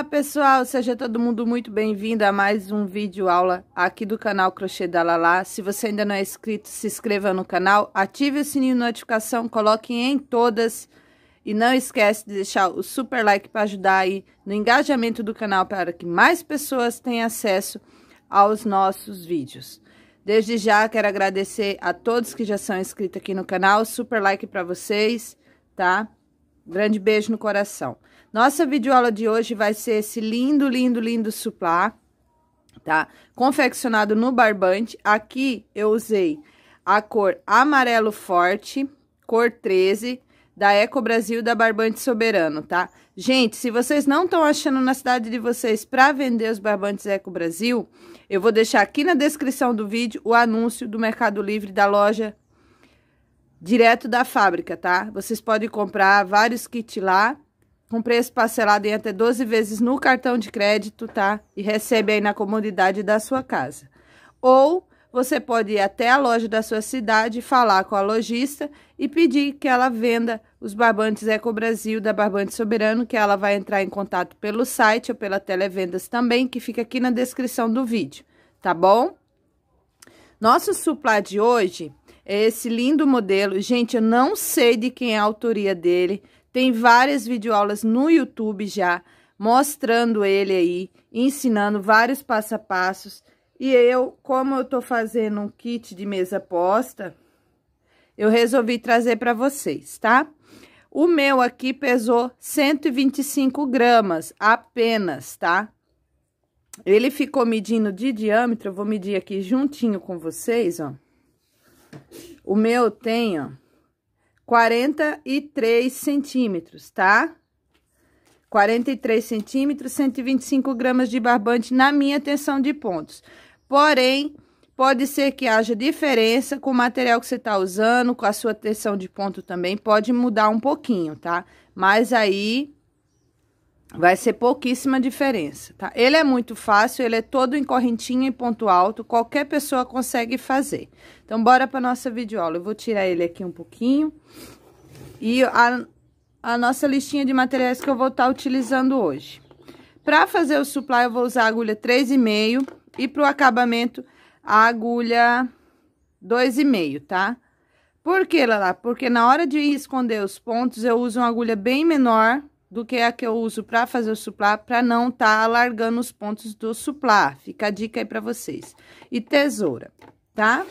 Olá pessoal, seja todo mundo muito bem-vindo a mais um vídeo aula aqui do canal Crochê da Lala. Se você ainda não é inscrito, se inscreva no canal, ative o sininho de notificação, coloque em todas e não esquece de deixar o super like para ajudar aí no engajamento do canal para que mais pessoas tenham acesso aos nossos vídeos. Desde já quero agradecer a todos que já são inscritos aqui no canal, super like para vocês, tá? Grande beijo no coração. Nossa videoaula de hoje vai ser esse lindo, lindo, lindo suplá, tá? Confeccionado no barbante. Aqui eu usei a cor amarelo forte, cor 13, da Eco Brasil da Barbante Soberano, tá? Gente, se vocês não estão achando na cidade de vocês para vender os barbantes Eco Brasil, eu vou deixar aqui na descrição do vídeo o anúncio do Mercado Livre da loja direto da fábrica, tá? Vocês podem comprar vários kits lá com preço parcelado em até 12 vezes no cartão de crédito, tá? E recebe aí na comodidade da sua casa. Ou você pode ir até a loja da sua cidade, falar com a lojista e pedir que ela venda os barbantes Eco Brasil da Barbante Soberano, que ela vai entrar em contato pelo site ou pela televendas também, que fica aqui na descrição do vídeo, tá bom? Nosso suplá de hoje é esse lindo modelo. Gente, eu não sei de quem é a autoria dele, tem várias videoaulas no YouTube já, mostrando ele aí, ensinando vários passo a passos. E eu, como eu tô fazendo um kit de mesa posta, eu resolvi trazer para vocês, tá? O meu aqui pesou 125 gramas apenas, tá? Ele ficou medindo de diâmetro, eu vou medir aqui juntinho com vocês, ó. O meu tem, ó, 43 centímetros, tá? 43 centímetros, 125 gramas de barbante na minha tensão de pontos. Porém, pode ser que haja diferença com o material que você está usando, com a sua tensão de ponto também, pode mudar um pouquinho, tá? Mas aí, Vai ser pouquíssima diferença, tá? Ele é muito fácil, ele é todo em correntinha e ponto alto, qualquer pessoa consegue fazer. Então, bora para nossa videoaula. Eu vou tirar ele aqui um pouquinho. E a, a nossa listinha de materiais que eu vou estar tá utilizando hoje. Para fazer o supply, eu vou usar a agulha 3,5 e para o acabamento, a agulha 2,5, tá? Por que, Lala? Porque na hora de esconder os pontos, eu uso uma agulha bem menor do que a que eu uso para fazer o suplá, para não tá alargando os pontos do suplá. Fica a dica aí para vocês. E tesoura, tá?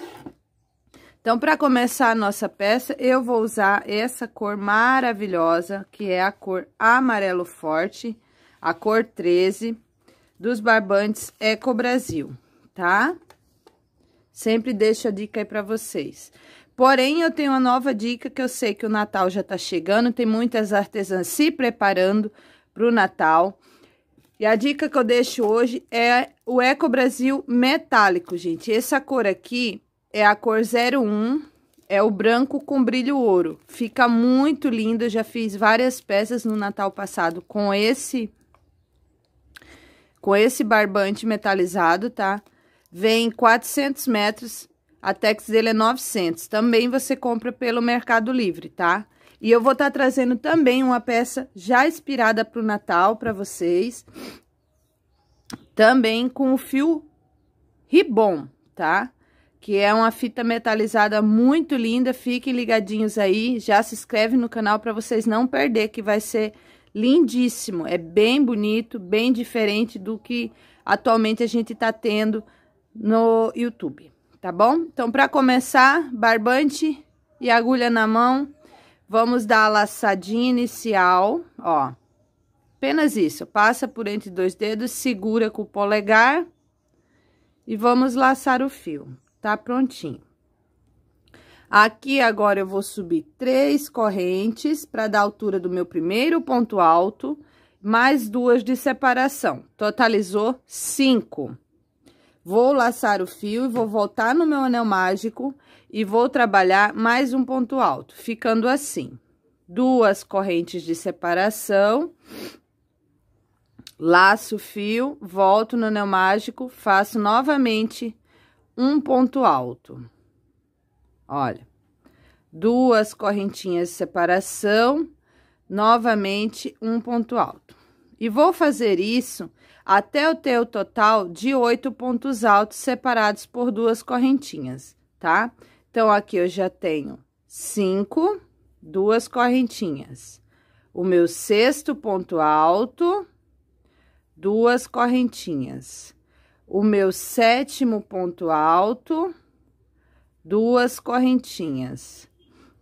Então, para começar a nossa peça, eu vou usar essa cor maravilhosa, que é a cor amarelo forte, a cor 13, dos barbantes Eco Brasil, tá? Sempre deixo a dica aí para vocês. Porém, eu tenho uma nova dica que eu sei que o Natal já está chegando, tem muitas artesãs se preparando para o Natal. E a dica que eu deixo hoje é o Eco Brasil Metálico, gente. Essa cor aqui é a cor 01, é o branco com brilho ouro. Fica muito lindo, eu já fiz várias peças no Natal passado com esse com esse barbante metalizado, tá? Vem 400 metros a Tex dele é 900. Também você compra pelo Mercado Livre, tá? E eu vou estar tá trazendo também uma peça já inspirada para o Natal para vocês. Também com o fio Ribon, tá? Que é uma fita metalizada muito linda. Fiquem ligadinhos aí. Já se inscreve no canal para vocês não perder, que vai ser lindíssimo. É bem bonito, bem diferente do que atualmente a gente está tendo no YouTube tá bom? Então, para começar, barbante e agulha na mão, vamos dar a laçadinha inicial, ó. Apenas isso, passa por entre dois dedos, segura com o polegar e vamos laçar o fio, tá prontinho. Aqui agora eu vou subir três correntes para dar a altura do meu primeiro ponto alto, mais duas de separação. Totalizou cinco. Vou laçar o fio e vou voltar no meu anel mágico e vou trabalhar mais um ponto alto, ficando assim. Duas correntes de separação, laço o fio, volto no anel mágico, faço novamente um ponto alto. Olha, duas correntinhas de separação, novamente um ponto alto. E vou fazer isso até eu ter o total de oito pontos altos separados por duas correntinhas, tá? Então, aqui eu já tenho cinco, duas correntinhas. O meu sexto ponto alto, duas correntinhas. O meu sétimo ponto alto, duas correntinhas.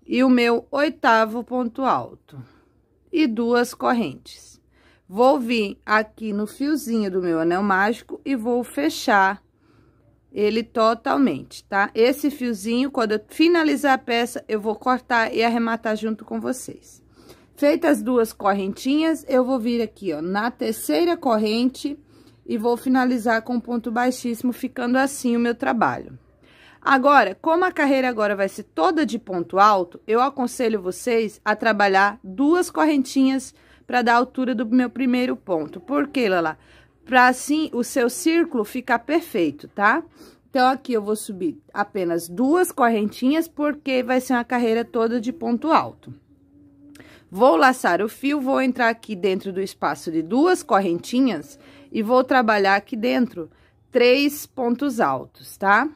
E o meu oitavo ponto alto, e duas correntes. Vou vir aqui no fiozinho do meu anel mágico e vou fechar ele totalmente, tá? Esse fiozinho, quando eu finalizar a peça, eu vou cortar e arrematar junto com vocês. Feitas as duas correntinhas, eu vou vir aqui, ó, na terceira corrente e vou finalizar com ponto baixíssimo, ficando assim o meu trabalho. Agora, como a carreira agora vai ser toda de ponto alto, eu aconselho vocês a trabalhar duas correntinhas para dar a altura do meu primeiro ponto. Por quê, Lala? Para assim o seu círculo ficar perfeito, tá? Então, aqui eu vou subir apenas duas correntinhas, porque vai ser uma carreira toda de ponto alto. Vou laçar o fio, vou entrar aqui dentro do espaço de duas correntinhas e vou trabalhar aqui dentro três pontos altos, tá?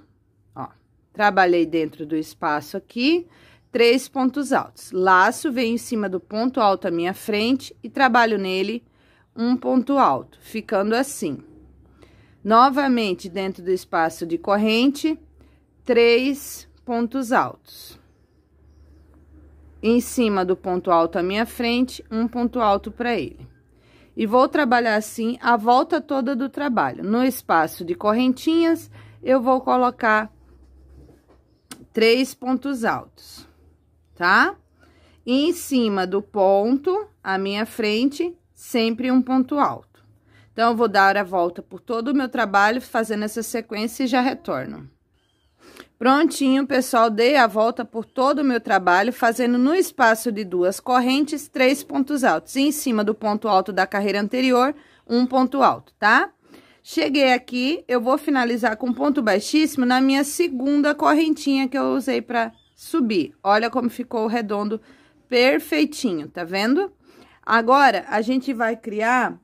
Ó, trabalhei dentro do espaço aqui, três pontos altos. Laço, venho em cima do ponto alto à minha frente e trabalho nele um ponto alto, ficando assim. Novamente, dentro do espaço de corrente, três pontos altos. Em cima do ponto alto à minha frente, um ponto alto para ele. E vou trabalhar assim a volta toda do trabalho. No espaço de correntinhas, eu vou colocar três pontos altos tá? em cima do ponto, a minha frente, sempre um ponto alto. Então, eu vou dar a volta por todo o meu trabalho, fazendo essa sequência e já retorno. Prontinho, pessoal, dei a volta por todo o meu trabalho, fazendo no espaço de duas correntes, três pontos altos. E em cima do ponto alto da carreira anterior, um ponto alto, tá? Cheguei aqui, eu vou finalizar com ponto baixíssimo na minha segunda correntinha que eu usei para subir. Olha como ficou redondo perfeitinho, tá vendo? Agora, a gente vai criar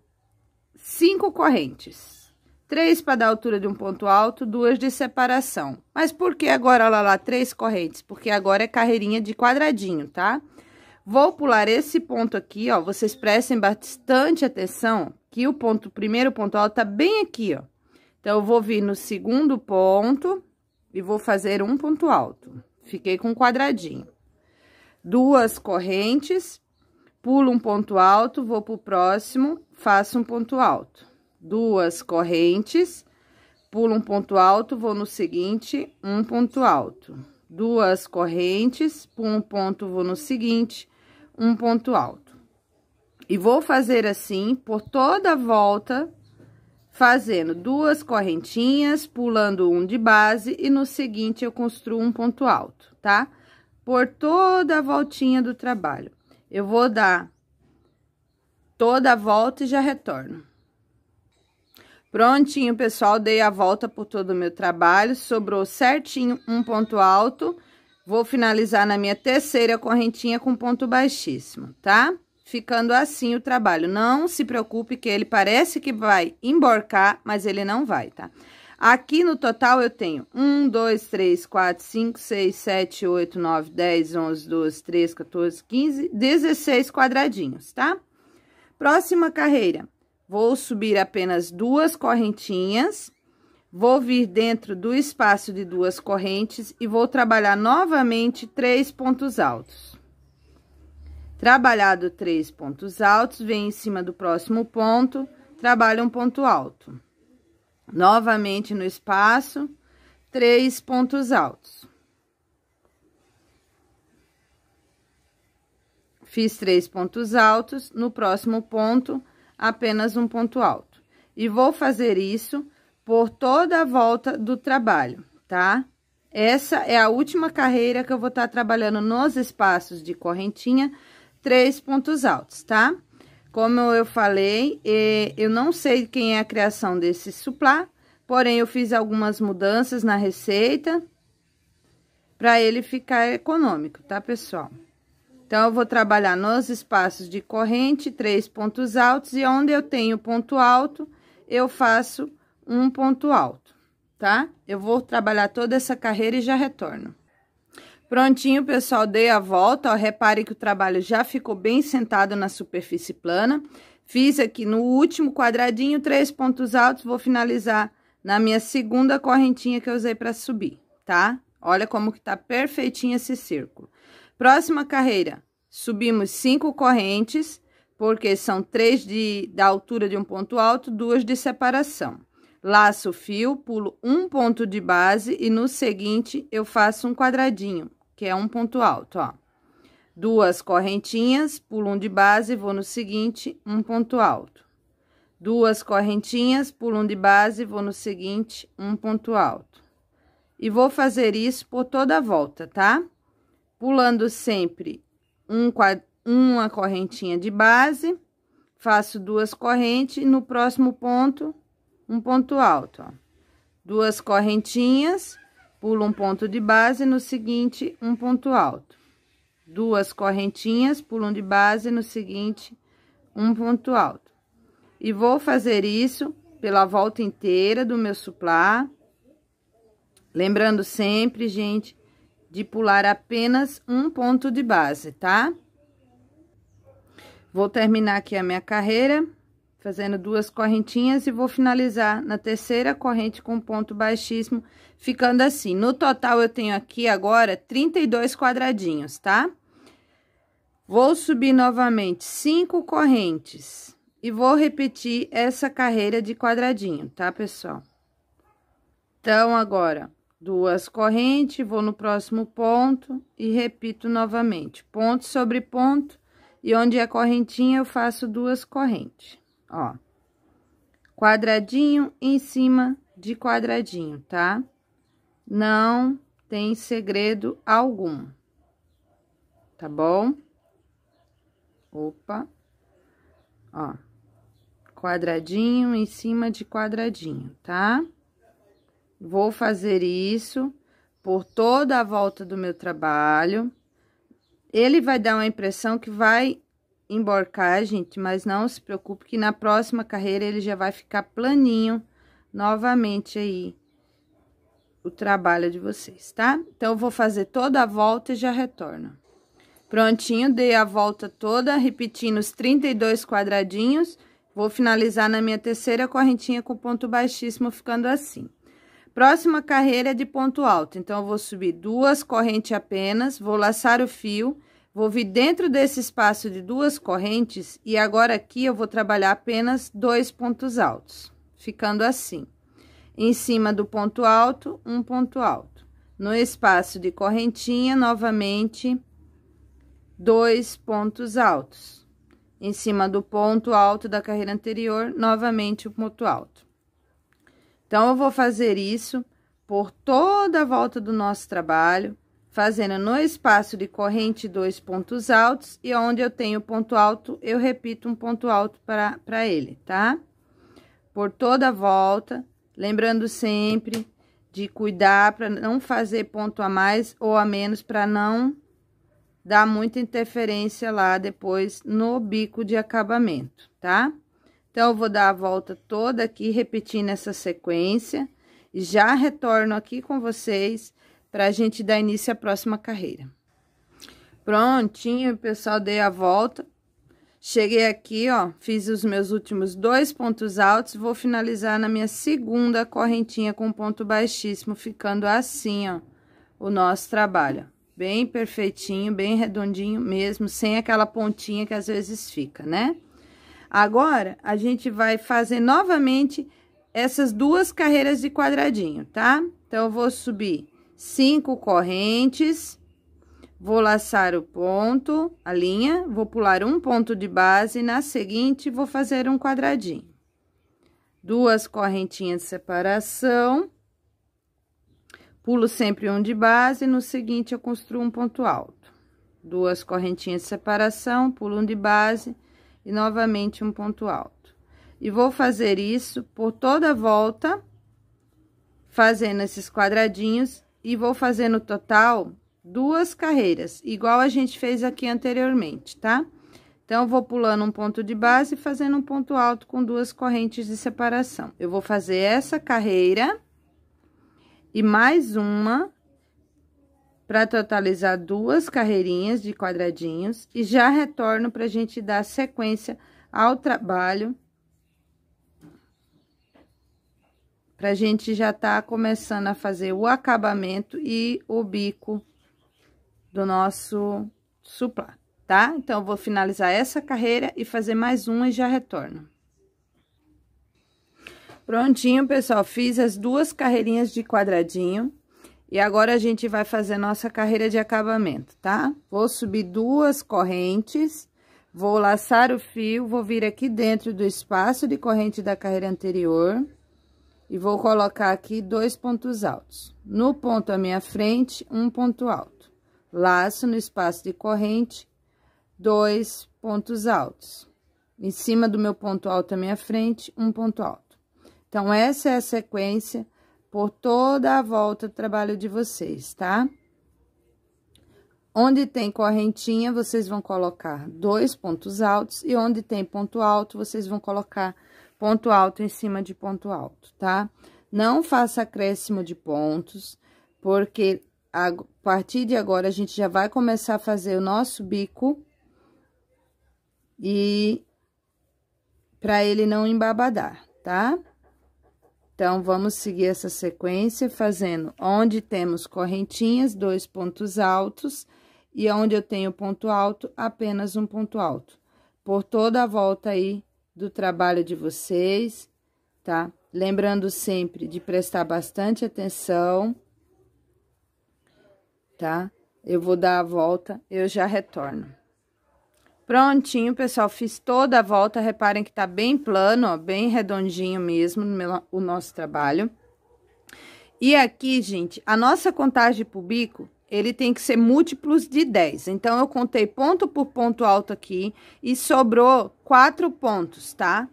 cinco correntes. Três para dar altura de um ponto alto, duas de separação. Mas por que agora, olha lá, três correntes? Porque agora é carreirinha de quadradinho, tá? Vou pular esse ponto aqui, ó, vocês prestem bastante atenção que o ponto, o primeiro ponto alto tá bem aqui, ó. Então, eu vou vir no segundo ponto e vou fazer um ponto alto. Fiquei com um quadradinho. Duas correntes, pulo um ponto alto, vou pro próximo, faço um ponto alto. Duas correntes, pulo um ponto alto, vou no seguinte, um ponto alto. Duas correntes, pulo um ponto, vou no seguinte, um ponto alto. E vou fazer assim por toda a volta fazendo duas correntinhas, pulando um de base e no seguinte eu construo um ponto alto, tá? Por toda a voltinha do trabalho. Eu vou dar toda a volta e já retorno. Prontinho, pessoal, dei a volta por todo o meu trabalho, sobrou certinho um ponto alto. Vou finalizar na minha terceira correntinha com ponto baixíssimo, tá? Tá? ficando assim o trabalho. Não se preocupe que ele parece que vai emborcar, mas ele não vai, tá? Aqui no total eu tenho 1, 2, 3, 4, 5, 6, 7, 8, 9, 10, 11, 12, 13, 14, 15, 16 quadradinhos, tá? Próxima carreira, vou subir apenas duas correntinhas, vou vir dentro do espaço de duas correntes e vou trabalhar novamente três pontos altos. Trabalhado três pontos altos, vem em cima do próximo ponto, trabalha um ponto alto. Novamente no espaço, três pontos altos. Fiz três pontos altos, no próximo ponto, apenas um ponto alto. E vou fazer isso por toda a volta do trabalho, tá? Essa é a última carreira que eu vou estar tá trabalhando nos espaços de correntinha, três pontos altos, tá? Como eu falei, eu não sei quem é a criação desse suplá, porém, eu fiz algumas mudanças na receita para ele ficar econômico, tá, pessoal? Então, eu vou trabalhar nos espaços de corrente, três pontos altos, e onde eu tenho ponto alto, eu faço um ponto alto, tá? Eu vou trabalhar toda essa carreira e já retorno. Prontinho, pessoal, dei a volta, ó, repare que o trabalho já ficou bem sentado na superfície plana. Fiz aqui no último quadradinho, três pontos altos, vou finalizar na minha segunda correntinha que eu usei para subir, tá? Olha como que tá perfeitinho esse círculo. Próxima carreira, subimos cinco correntes, porque são três de, da altura de um ponto alto, duas de separação. Laço o fio, pulo um ponto de base e no seguinte eu faço um quadradinho que é um ponto alto, ó. Duas correntinhas, pulo um de base, vou no seguinte, um ponto alto. Duas correntinhas, pulo um de base, vou no seguinte, um ponto alto. E vou fazer isso por toda a volta, tá? Pulando sempre um, uma correntinha de base, faço duas correntes, no próximo ponto, um ponto alto, ó. Duas correntinhas, Pulo um ponto de base, no seguinte, um ponto alto. Duas correntinhas, pulo um de base, no seguinte, um ponto alto. E vou fazer isso pela volta inteira do meu suplá. Lembrando sempre, gente, de pular apenas um ponto de base, tá? Vou terminar aqui a minha carreira fazendo duas correntinhas e vou finalizar na terceira corrente com ponto baixíssimo, ficando assim. No total, eu tenho aqui agora 32 quadradinhos, tá? Vou subir novamente cinco correntes e vou repetir essa carreira de quadradinho, tá, pessoal? Então, agora, duas correntes, vou no próximo ponto e repito novamente. Ponto sobre ponto, e onde é correntinha, eu faço duas correntes ó. Quadradinho em cima de quadradinho, tá? Não tem segredo algum. Tá bom? Opa. Ó. Quadradinho em cima de quadradinho, tá? Vou fazer isso por toda a volta do meu trabalho. Ele vai dar uma impressão que vai emborcar, gente, mas não se preocupe que na próxima carreira ele já vai ficar planinho novamente aí o trabalho de vocês, tá? Então, eu vou fazer toda a volta e já retorno. Prontinho, dei a volta toda, repetindo os 32 quadradinhos. Vou finalizar na minha terceira correntinha com ponto baixíssimo, ficando assim. Próxima carreira é de ponto alto, então, eu vou subir duas correntes apenas, vou laçar o fio Vou vir dentro desse espaço de duas correntes e agora aqui eu vou trabalhar apenas dois pontos altos, ficando assim. Em cima do ponto alto, um ponto alto. No espaço de correntinha, novamente, dois pontos altos. Em cima do ponto alto da carreira anterior, novamente o um ponto alto. Então, eu vou fazer isso por toda a volta do nosso trabalho fazendo no espaço de corrente dois pontos altos e onde eu tenho ponto alto, eu repito um ponto alto para ele, tá? Por toda a volta, lembrando sempre de cuidar para não fazer ponto a mais ou a menos para não dar muita interferência lá depois no bico de acabamento, tá? Então, eu vou dar a volta toda aqui, repetindo essa sequência, e já retorno aqui com vocês para a gente dar início à próxima carreira. Prontinho, pessoal, dei a volta. Cheguei aqui, ó, fiz os meus últimos dois pontos altos, vou finalizar na minha segunda correntinha com ponto baixíssimo, ficando assim, ó, o nosso trabalho. Bem perfeitinho, bem redondinho mesmo, sem aquela pontinha que às vezes fica, né? Agora, a gente vai fazer novamente essas duas carreiras de quadradinho, tá? Então, eu vou subir cinco correntes, vou laçar o ponto, a linha, vou pular um ponto de base, na seguinte vou fazer um quadradinho. Duas correntinhas de separação, pulo sempre um de base, no seguinte eu construo um ponto alto. Duas correntinhas de separação, pulo um de base e novamente um ponto alto. E vou fazer isso por toda a volta, fazendo esses quadradinhos e vou fazer no total duas carreiras, igual a gente fez aqui anteriormente, tá? Então, vou pulando um ponto de base e fazendo um ponto alto com duas correntes de separação. Eu vou fazer essa carreira e mais uma para totalizar duas carreirinhas de quadradinhos e já retorno para a gente dar sequência ao trabalho para a gente já tá começando a fazer o acabamento e o bico do nosso suplá, tá? Então, eu vou finalizar essa carreira e fazer mais uma e já retorno. Prontinho, pessoal, fiz as duas carreirinhas de quadradinho e agora a gente vai fazer nossa carreira de acabamento, tá? Vou subir duas correntes, vou laçar o fio, vou vir aqui dentro do espaço de corrente da carreira anterior e vou colocar aqui dois pontos altos. No ponto à minha frente, um ponto alto. Laço no espaço de corrente, dois pontos altos. Em cima do meu ponto alto à minha frente, um ponto alto. Então, essa é a sequência por toda a volta do trabalho de vocês, tá? Onde tem correntinha, vocês vão colocar dois pontos altos, e onde tem ponto alto, vocês vão colocar ponto alto em cima de ponto alto, tá? Não faça acréscimo de pontos, porque a partir de agora a gente já vai começar a fazer o nosso bico e para ele não embabadar, tá? Então, vamos seguir essa sequência fazendo onde temos correntinhas, dois pontos altos, e onde eu tenho ponto alto, apenas um ponto alto. Por toda a volta aí do trabalho de vocês, tá? Lembrando sempre de prestar bastante atenção, tá? Eu vou dar a volta, eu já retorno. Prontinho, pessoal, fiz toda a volta, reparem que tá bem plano, ó, bem redondinho mesmo o nosso trabalho. E aqui, gente, a nossa contagem pro bico ele tem que ser múltiplos de 10. Então, eu contei ponto por ponto alto aqui e sobrou quatro pontos, tá?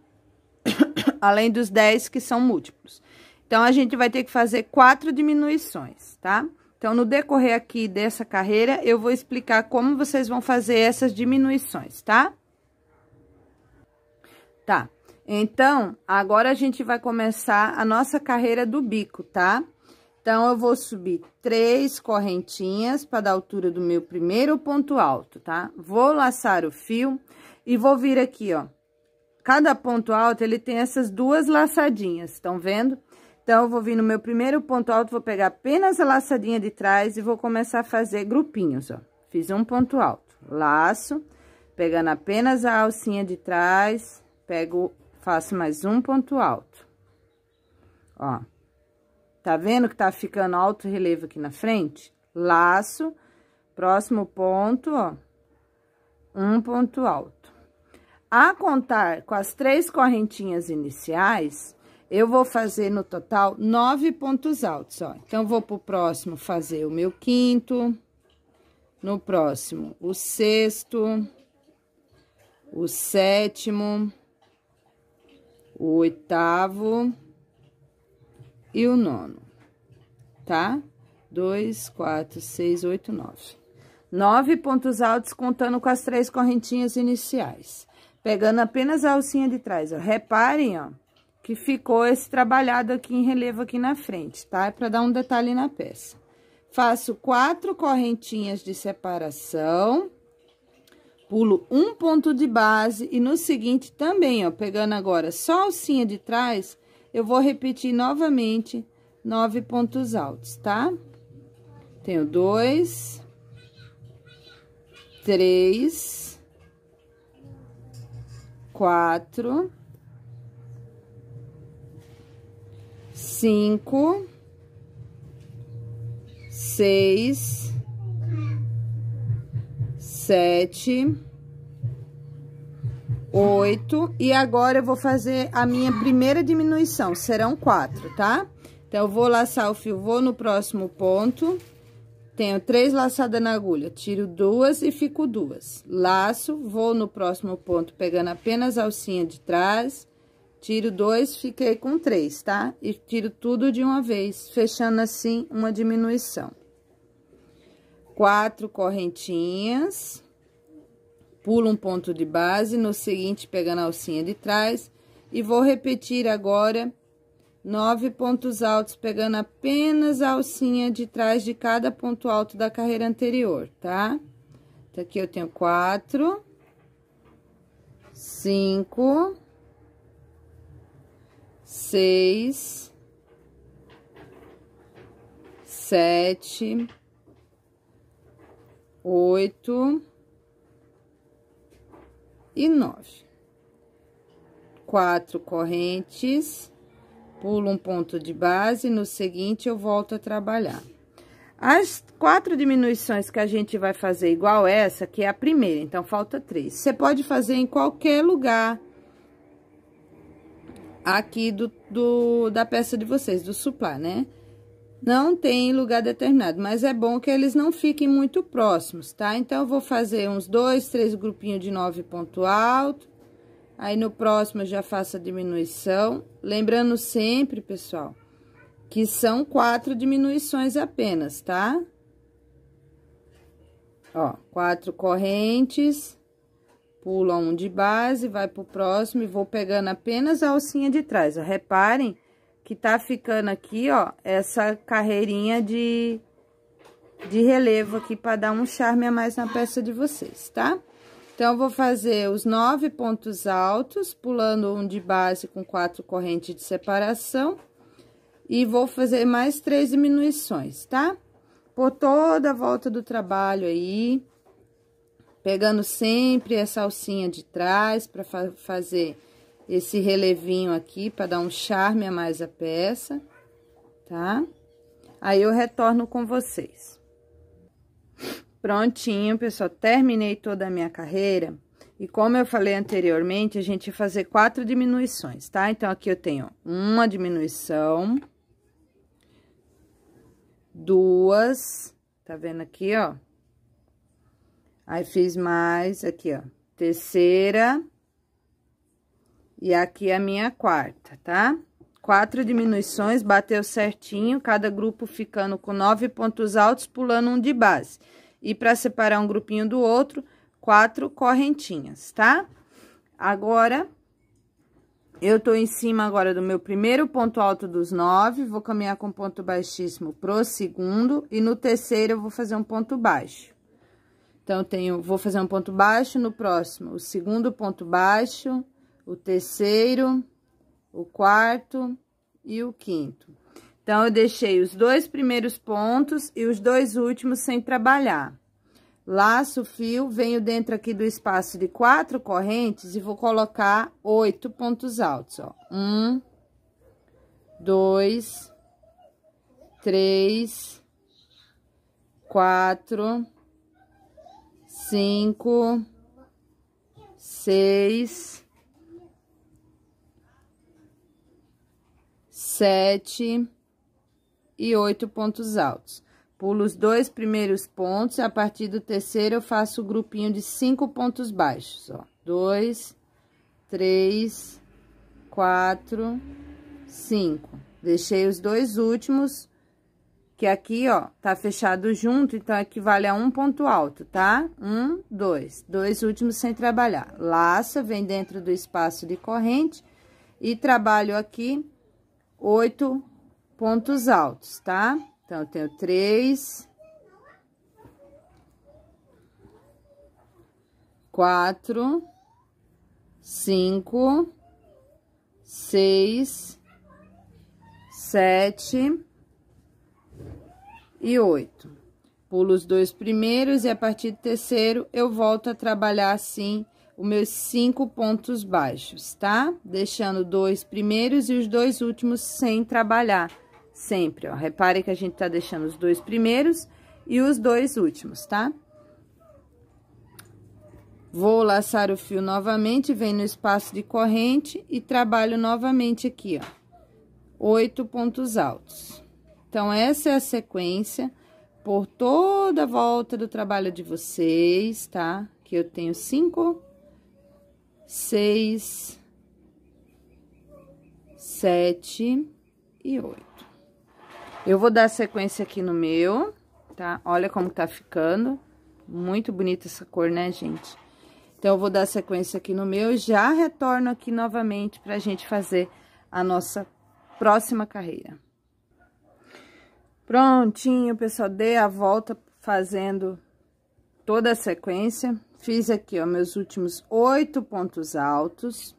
Além dos 10 que são múltiplos. Então, a gente vai ter que fazer quatro diminuições, tá? Então, no decorrer aqui dessa carreira, eu vou explicar como vocês vão fazer essas diminuições, tá? Tá. Então, agora a gente vai começar a nossa carreira do bico, tá? Tá? Então, eu vou subir três correntinhas para dar altura do meu primeiro ponto alto, tá? Vou laçar o fio e vou vir aqui, ó. Cada ponto alto, ele tem essas duas laçadinhas, estão vendo? Então, eu vou vir no meu primeiro ponto alto, vou pegar apenas a laçadinha de trás e vou começar a fazer grupinhos, ó. Fiz um ponto alto, laço, pegando apenas a alcinha de trás, pego, faço mais um ponto alto, ó. Tá vendo que tá ficando alto relevo aqui na frente? Laço, próximo ponto, ó, um ponto alto. A contar com as três correntinhas iniciais, eu vou fazer no total nove pontos altos, ó. Então, vou pro próximo fazer o meu quinto, no próximo o sexto, o sétimo, o oitavo e o nono, tá? Dois, quatro, seis, oito, nove. Nove pontos altos contando com as três correntinhas iniciais. Pegando apenas a alcinha de trás, ó. Reparem, ó, que ficou esse trabalhado aqui em relevo aqui na frente, tá? É pra dar um detalhe na peça. Faço quatro correntinhas de separação pulo um ponto de base e no seguinte também, ó, pegando agora só a alcinha de trás, eu vou repetir novamente nove pontos altos, tá? Tenho dois, três, quatro, cinco, seis, sete oito. E agora eu vou fazer a minha primeira diminuição, serão quatro, tá? Então, eu vou laçar o fio, vou no próximo ponto. Tenho três laçadas na agulha, tiro duas e fico duas. Laço, vou no próximo ponto pegando apenas a alcinha de trás. Tiro dois, fiquei com três, tá? E tiro tudo de uma vez, fechando assim uma diminuição. Quatro correntinhas. Pulo um ponto de base, no seguinte, pegando a alcinha de trás, e vou repetir agora nove pontos altos, pegando apenas a alcinha de trás de cada ponto alto da carreira anterior, tá? Então, aqui eu tenho quatro, cinco, seis, sete, oito, e nove. Quatro correntes, pulo um ponto de base, no seguinte eu volto a trabalhar. As quatro diminuições que a gente vai fazer igual essa, que é a primeira, então falta três. Você pode fazer em qualquer lugar aqui do, do da peça de vocês, do suplá, né? não tem lugar determinado, mas é bom que eles não fiquem muito próximos, tá? Então, eu vou fazer uns dois, três grupinhos de nove ponto alto, aí no próximo eu já faço a diminuição. Lembrando sempre, pessoal, que são quatro diminuições apenas, tá? Ó, quatro correntes, pula um de base, vai pro próximo e vou pegando apenas a alcinha de trás, ó, reparem que tá ficando aqui, ó, essa carreirinha de, de relevo aqui para dar um charme a mais na peça de vocês, tá? Então, vou fazer os nove pontos altos, pulando um de base com quatro correntes de separação. E vou fazer mais três diminuições, tá? Por toda a volta do trabalho aí, pegando sempre essa alcinha de trás para fa fazer esse relevinho aqui para dar um charme a mais a peça, tá? Aí eu retorno com vocês. Prontinho, pessoal, terminei toda a minha carreira. E como eu falei anteriormente, a gente vai fazer quatro diminuições, tá? Então, aqui eu tenho uma diminuição, duas, tá vendo aqui, ó? Aí, fiz mais, aqui, ó, terceira, e aqui a minha quarta, tá? Quatro diminuições, bateu certinho, cada grupo ficando com nove pontos altos, pulando um de base. E para separar um grupinho do outro, quatro correntinhas, tá? Agora, eu tô em cima agora do meu primeiro ponto alto dos nove, vou caminhar com ponto baixíssimo pro segundo, e no terceiro eu vou fazer um ponto baixo. Então, tenho, vou fazer um ponto baixo no próximo, o segundo ponto baixo, o terceiro, o quarto e o quinto. Então, eu deixei os dois primeiros pontos e os dois últimos sem trabalhar. Laço o fio, venho dentro aqui do espaço de quatro correntes e vou colocar oito pontos altos, ó. Um, dois, três, quatro, cinco, seis, sete e oito pontos altos. Pulo os dois primeiros pontos e a partir do terceiro eu faço o grupinho de cinco pontos baixos, ó. Dois, três, quatro, cinco. Deixei os dois últimos, que aqui, ó, tá fechado junto, então equivale a um ponto alto, tá? Um, dois. Dois últimos sem trabalhar. Laça, vem dentro do espaço de corrente e trabalho aqui oito pontos altos, tá? Então, eu tenho três, quatro, cinco, seis, sete e oito. Pulo os dois primeiros e a partir do terceiro eu volto a trabalhar assim os meus cinco pontos baixos, tá? Deixando dois primeiros e os dois últimos sem trabalhar, sempre, ó. Repare que a gente tá deixando os dois primeiros e os dois últimos, tá? Vou laçar o fio novamente, venho no espaço de corrente e trabalho novamente aqui, ó. Oito pontos altos. Então, essa é a sequência por toda a volta do trabalho de vocês, tá? Que eu tenho cinco seis, sete e oito. Eu vou dar sequência aqui no meu, tá? Olha como tá ficando. Muito bonita essa cor, né, gente? Então, eu vou dar sequência aqui no meu e já retorno aqui novamente pra gente fazer a nossa próxima carreira. Prontinho, pessoal, dei a volta fazendo toda a sequência. Fiz aqui, ó, meus últimos oito pontos altos.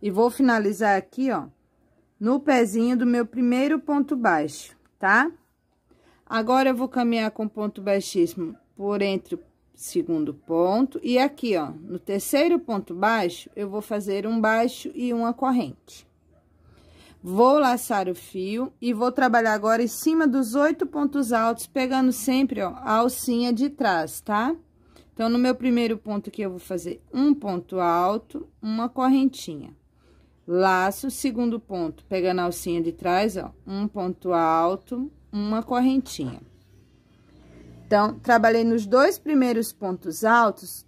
E vou finalizar aqui, ó, no pezinho do meu primeiro ponto baixo, tá? Agora, eu vou caminhar com ponto baixíssimo por entre o segundo ponto. E aqui, ó, no terceiro ponto baixo, eu vou fazer um baixo e uma corrente. Vou laçar o fio e vou trabalhar agora em cima dos oito pontos altos, pegando sempre, ó, a alcinha de trás, tá? Tá? Então, no meu primeiro ponto aqui, eu vou fazer um ponto alto, uma correntinha. Laço, segundo ponto, pegando a alcinha de trás, ó, um ponto alto, uma correntinha. Então, trabalhei nos dois primeiros pontos altos,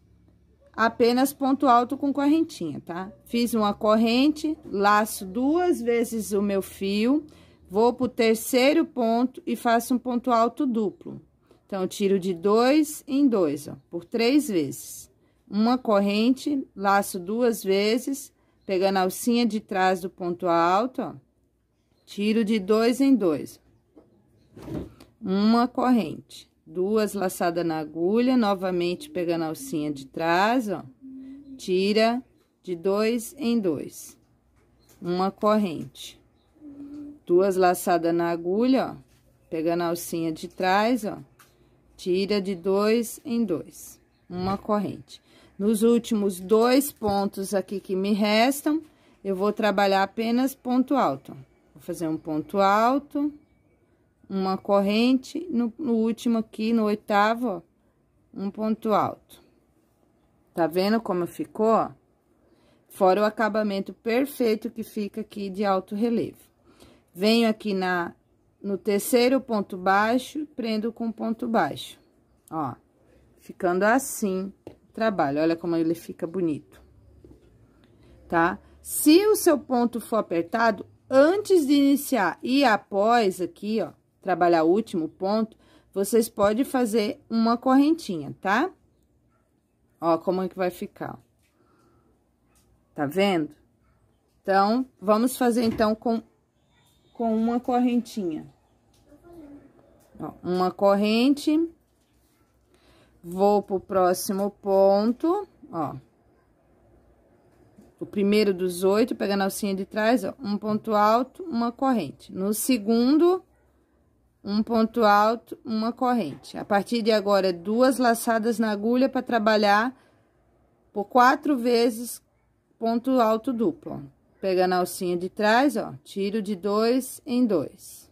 apenas ponto alto com correntinha, tá? Fiz uma corrente, laço duas vezes o meu fio, vou pro terceiro ponto e faço um ponto alto duplo. Então, tiro de dois em dois, ó, por três vezes. Uma corrente, laço duas vezes, pegando a alcinha de trás do ponto alto, ó. Tiro de dois em dois. Uma corrente, duas laçadas na agulha, novamente pegando a alcinha de trás, ó. Tira de dois em dois. Uma corrente. Duas laçadas na agulha, ó. Pegando a alcinha de trás, ó tira de dois em dois, uma corrente. Nos últimos dois pontos aqui que me restam, eu vou trabalhar apenas ponto alto. Vou fazer um ponto alto, uma corrente, no, no último aqui, no oitavo, um ponto alto. Tá vendo como ficou? Fora o acabamento perfeito que fica aqui de alto relevo. Venho aqui na no terceiro ponto baixo, prendo com ponto baixo, ó. Ficando assim trabalho, olha como ele fica bonito, tá? Se o seu ponto for apertado, antes de iniciar e após aqui, ó, trabalhar o último ponto, vocês podem fazer uma correntinha, tá? Ó, como é que vai ficar, Tá vendo? Então, vamos fazer, então, com, com uma correntinha. Ó, uma corrente, vou pro próximo ponto, ó. O primeiro dos oito, pegando a alcinha de trás, ó, um ponto alto, uma corrente. No segundo, um ponto alto, uma corrente. A partir de agora, duas laçadas na agulha para trabalhar por quatro vezes ponto alto duplo. Pegando a alcinha de trás, ó, tiro de dois em dois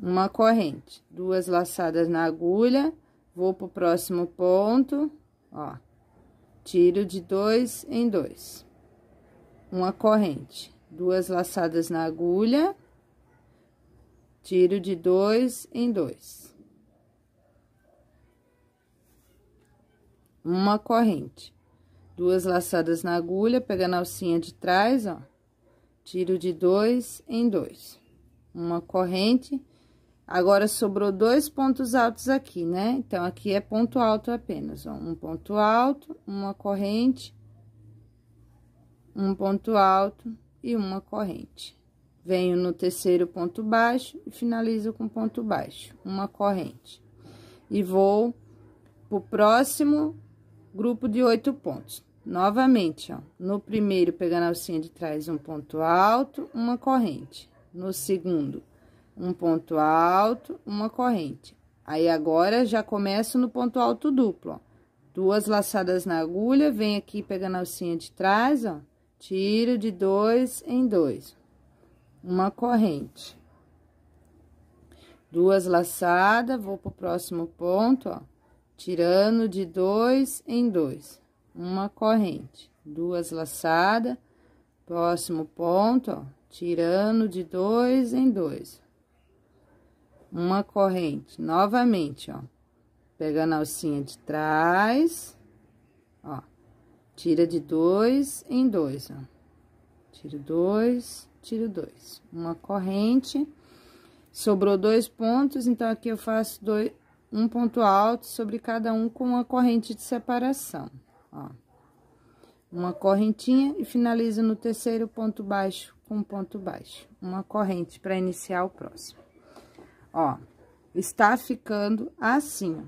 uma corrente, duas laçadas na agulha, vou pro próximo ponto, ó, tiro de dois em dois, uma corrente, duas laçadas na agulha, tiro de dois em dois, uma corrente, duas laçadas na agulha, pegando a alcinha de trás, ó, tiro de dois em dois, uma corrente, Agora, sobrou dois pontos altos aqui, né? Então, aqui é ponto alto apenas, ó. Um ponto alto, uma corrente, um ponto alto e uma corrente. Venho no terceiro ponto baixo e finalizo com ponto baixo, uma corrente. E vou pro próximo grupo de oito pontos. Novamente, ó, no primeiro, pegando a alcinha de trás, um ponto alto, uma corrente. No segundo, um ponto alto, uma corrente. Aí, agora, já começo no ponto alto duplo, ó. Duas laçadas na agulha, vem aqui pegando a alcinha de trás, ó. Tiro de dois em dois. Uma corrente. Duas laçadas, vou pro próximo ponto, ó. Tirando de dois em dois. Uma corrente. Duas laçadas, próximo ponto, ó tirando de dois em dois, uma corrente, novamente, ó. Pegando a alcinha de trás, ó. Tira de dois em dois, ó. Tiro dois, tiro dois. Uma corrente, sobrou dois pontos, então aqui eu faço dois, um ponto alto sobre cada um com uma corrente de separação, ó. Uma correntinha e finaliza no terceiro ponto baixo com um ponto baixo. Uma corrente para iniciar o próximo. Ó, está ficando assim,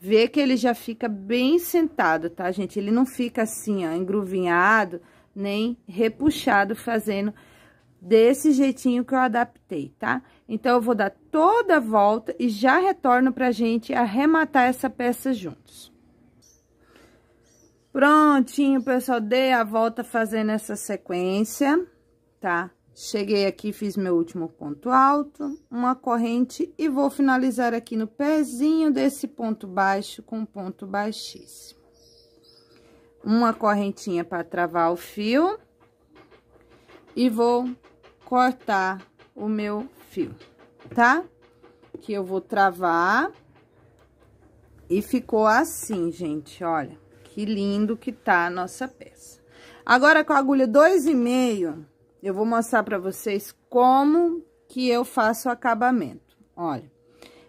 Vê que ele já fica bem sentado, tá, gente? Ele não fica assim, ó, engruvinhado, nem repuxado, fazendo desse jeitinho que eu adaptei, tá? Então, eu vou dar toda a volta e já retorno pra gente arrematar essa peça juntos. Prontinho, pessoal, dei a volta fazendo essa sequência, tá? Cheguei aqui, fiz meu último ponto alto, uma corrente e vou finalizar aqui no pezinho desse ponto baixo com um ponto baixíssimo. Uma correntinha para travar o fio e vou cortar o meu fio, tá? Que eu vou travar e ficou assim, gente, olha que lindo que tá a nossa peça. Agora, com a agulha dois e meio eu vou mostrar para vocês como que eu faço o acabamento. Olha,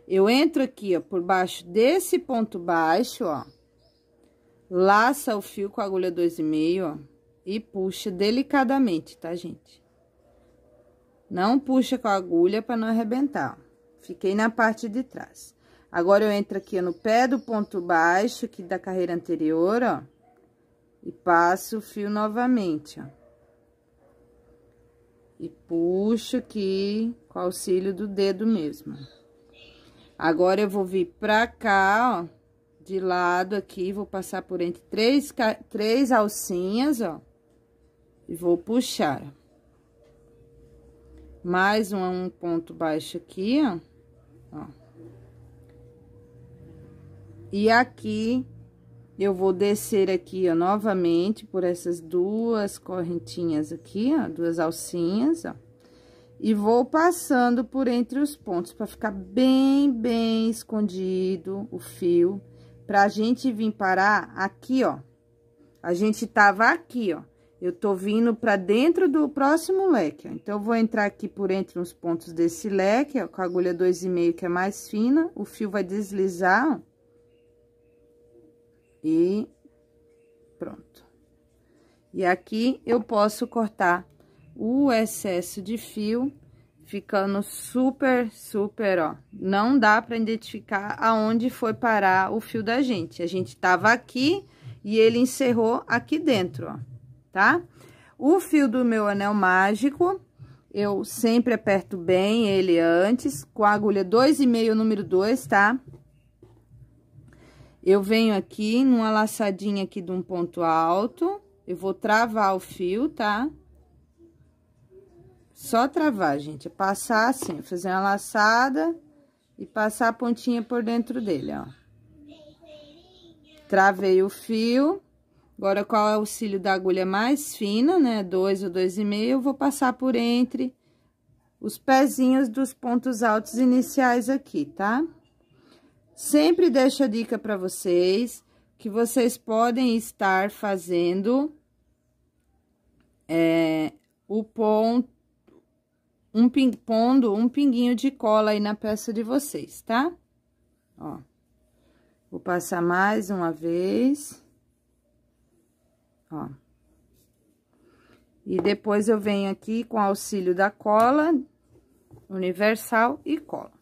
eu entro aqui, ó, por baixo desse ponto baixo, ó. Laça o fio com a agulha 2,5, ó. E puxa delicadamente, tá, gente? Não puxa com a agulha para não arrebentar, ó. Fiquei na parte de trás. Agora, eu entro aqui no pé do ponto baixo, que da carreira anterior, ó. E passo o fio novamente, ó. E puxo aqui com auxílio do dedo mesmo. Agora, eu vou vir pra cá, ó. De lado aqui, vou passar por entre três, três alcinhas, ó. E vou puxar. Mais um, um ponto baixo aqui, ó. ó. E aqui, eu vou descer aqui, ó, novamente por essas duas correntinhas aqui, ó, duas alcinhas, ó. E vou passando por entre os pontos para ficar bem, bem escondido o fio, pra gente vir parar aqui, ó. A gente tava aqui, ó. Eu tô vindo pra dentro do próximo leque, ó. Então, eu vou entrar aqui por entre os pontos desse leque, ó, com a agulha 2,5, que é mais fina. O fio vai deslizar, ó e pronto. E aqui eu posso cortar o excesso de fio, ficando super, super, ó. Não dá para identificar aonde foi parar o fio da gente. A gente tava aqui e ele encerrou aqui dentro, ó, tá? O fio do meu anel mágico, eu sempre aperto bem ele antes, com a agulha 2,5 número 2, tá? Eu venho aqui numa laçadinha aqui de um ponto alto, eu vou travar o fio, tá? Só travar, gente, é passar assim, fazer uma laçada e passar a pontinha por dentro dele, ó. Travei o fio. Agora, qual é o cílio da agulha mais fina, né? Dois ou dois e meio, eu vou passar por entre os pezinhos dos pontos altos iniciais aqui, tá? Tá? Sempre deixo a dica para vocês que vocês podem estar fazendo é, o ponto, um ping, pondo um pinguinho de cola aí na peça de vocês, tá? Ó, vou passar mais uma vez, ó. E depois eu venho aqui com auxílio da cola universal e cola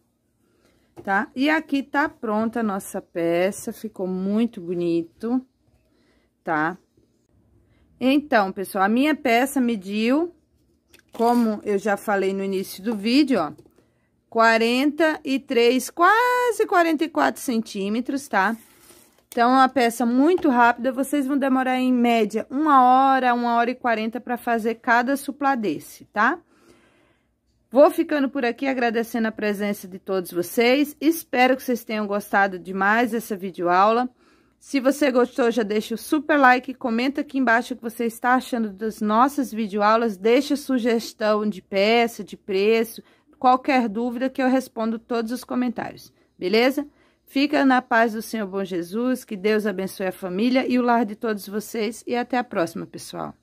tá? E aqui tá pronta a nossa peça, ficou muito bonito, tá? Então, pessoal, a minha peça mediu, como eu já falei no início do vídeo, ó, 43, quase 44 centímetros, tá? Então, é uma peça muito rápida, vocês vão demorar em média uma hora, uma hora e quarenta para fazer cada suplá desse, tá? Tá? Vou ficando por aqui agradecendo a presença de todos vocês. Espero que vocês tenham gostado demais dessa videoaula. Se você gostou, já deixa o super like, comenta aqui embaixo o que você está achando das nossas videoaulas, deixa sugestão de peça, de preço, qualquer dúvida que eu respondo todos os comentários, beleza? Fica na paz do Senhor Bom Jesus, que Deus abençoe a família e o lar de todos vocês e até a próxima, pessoal.